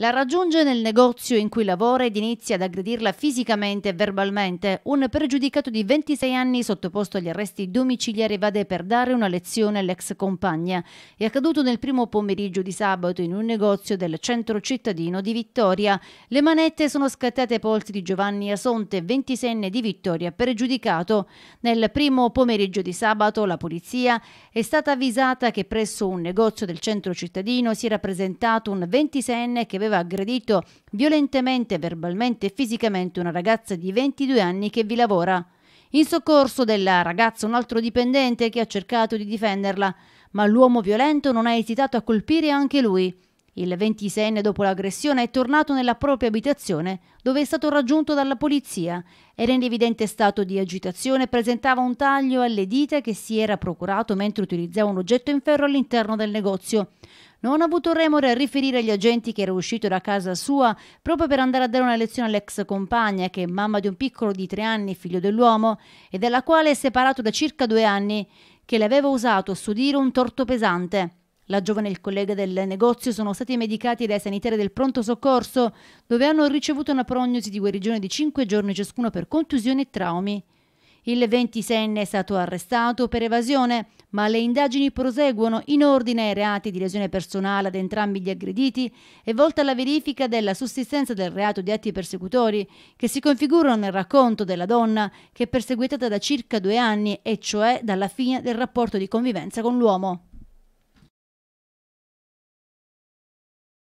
La raggiunge nel negozio in cui lavora ed inizia ad aggredirla fisicamente e verbalmente. Un pregiudicato di 26 anni sottoposto agli arresti domiciliari vade per dare una lezione all'ex compagna. È accaduto nel primo pomeriggio di sabato in un negozio del centro cittadino di Vittoria. Le manette sono scattate ai polsi di Giovanni Asonte, 26enne di Vittoria, pregiudicato. Nel primo pomeriggio di sabato la polizia è stata avvisata che presso un negozio del centro cittadino si era presentato un 26enne che aveva aveva aggredito violentemente, verbalmente e fisicamente una ragazza di 22 anni che vi lavora. In soccorso della ragazza un altro dipendente che ha cercato di difenderla, ma l'uomo violento non ha esitato a colpire anche lui. Il 26enne dopo l'aggressione è tornato nella propria abitazione dove è stato raggiunto dalla polizia. Era in evidente stato di agitazione e presentava un taglio alle dita che si era procurato mentre utilizzava un oggetto in ferro all'interno del negozio. Non ha avuto remore a riferire agli agenti che era uscito da casa sua proprio per andare a dare una lezione all'ex compagna che è mamma di un piccolo di tre anni, figlio dell'uomo, e dalla quale è separato da circa due anni, che le aveva usato a suo un torto pesante. La giovane e il collega del negozio sono stati medicati dai sanitari del pronto soccorso, dove hanno ricevuto una prognosi di guarigione di cinque giorni ciascuno per contusioni e traumi. Il 26enne è stato arrestato per evasione, ma le indagini proseguono in ordine ai reati di lesione personale ad entrambi gli aggrediti e volta alla verifica della sussistenza del reato di atti persecutori, che si configurano nel racconto della donna che è perseguitata da circa due anni, e cioè dalla fine del rapporto di convivenza con l'uomo.